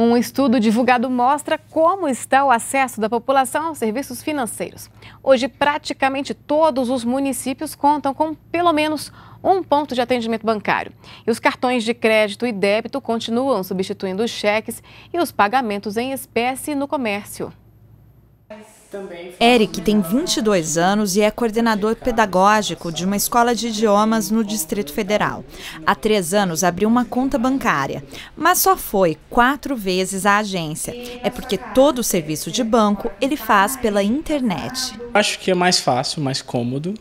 Um estudo divulgado mostra como está o acesso da população aos serviços financeiros. Hoje, praticamente todos os municípios contam com pelo menos um ponto de atendimento bancário. E os cartões de crédito e débito continuam substituindo os cheques e os pagamentos em espécie no comércio. Eric tem 22 anos e é coordenador pedagógico de uma escola de idiomas no Distrito Federal. Há três anos abriu uma conta bancária, mas só foi quatro vezes à agência. É porque todo o serviço de banco ele faz pela internet. Acho que é mais fácil, mais cômodo,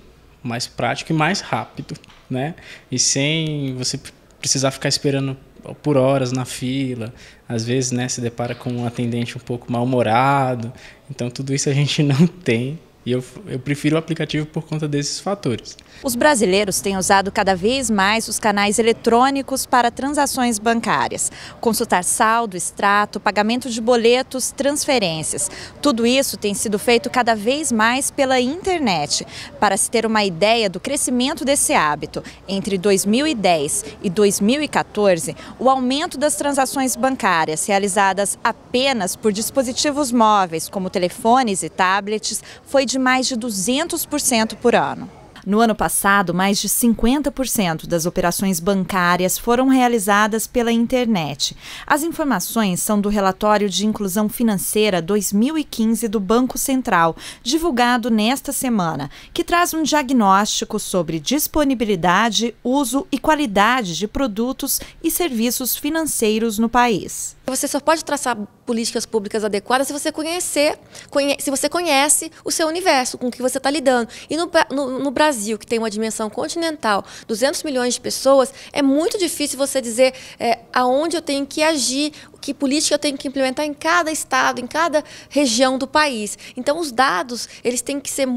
mais prático e mais rápido, né? E sem você precisar ficar esperando por horas na fila, às vezes né, se depara com um atendente um pouco mal-humorado. Então, tudo isso a gente não tem e eu, eu prefiro o aplicativo por conta desses fatores. Os brasileiros têm usado cada vez mais os canais eletrônicos para transações bancárias. Consultar saldo, extrato, pagamento de boletos, transferências. Tudo isso tem sido feito cada vez mais pela internet. Para se ter uma ideia do crescimento desse hábito, entre 2010 e 2014, o aumento das transações bancárias realizadas apenas por dispositivos móveis, como telefones e tablets, foi de de mais de 200% por ano. No ano passado, mais de 50% das operações bancárias foram realizadas pela internet. As informações são do relatório de inclusão financeira 2015 do Banco Central, divulgado nesta semana, que traz um diagnóstico sobre disponibilidade, uso e qualidade de produtos e serviços financeiros no país. Você só pode traçar políticas públicas adequadas se você conhecer, conhe, se você conhece o seu universo, com o que você está lidando. E no, no, no, Brasil, que tem uma dimensão continental, 200 milhões de pessoas, é muito difícil você dizer é, aonde eu tenho que agir, que política eu tenho que implementar em cada estado, em cada região do país. Então, os dados eles têm que ser,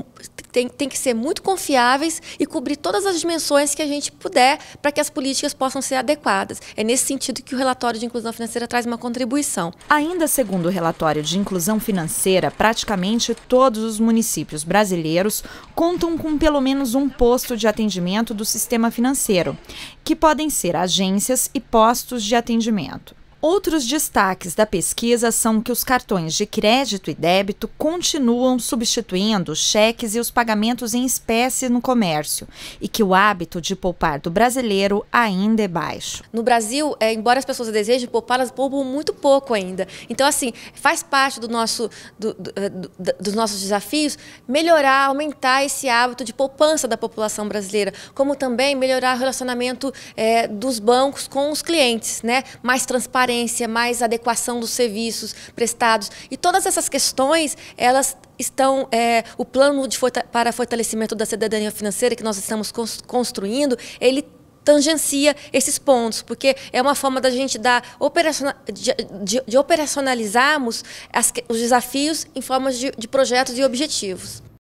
têm, têm que ser muito confiáveis e cobrir todas as dimensões que a gente puder para que as políticas possam ser adequadas. É nesse sentido que o relatório de inclusão financeira traz uma contribuição. Ainda segundo o relatório de inclusão financeira, praticamente todos os municípios brasileiros contam com pelo menos um posto de atendimento do sistema financeiro, que podem ser agências e postos de atendimento. Outros destaques da pesquisa são que os cartões de crédito e débito continuam substituindo os cheques e os pagamentos em espécie no comércio e que o hábito de poupar do brasileiro ainda é baixo. No Brasil, é, embora as pessoas desejem poupar, elas poupam muito pouco ainda. Então, assim, faz parte do nosso, do, do, é, do, dos nossos desafios melhorar, aumentar esse hábito de poupança da população brasileira, como também melhorar o relacionamento é, dos bancos com os clientes, né? mais transparente transparência, mais adequação dos serviços prestados. E todas essas questões, elas estão é, o plano de, para fortalecimento da cidadania financeira que nós estamos construindo, ele tangencia esses pontos, porque é uma forma da gente dar de, de, de operacionalizarmos as, os desafios em formas de, de projetos e objetivos.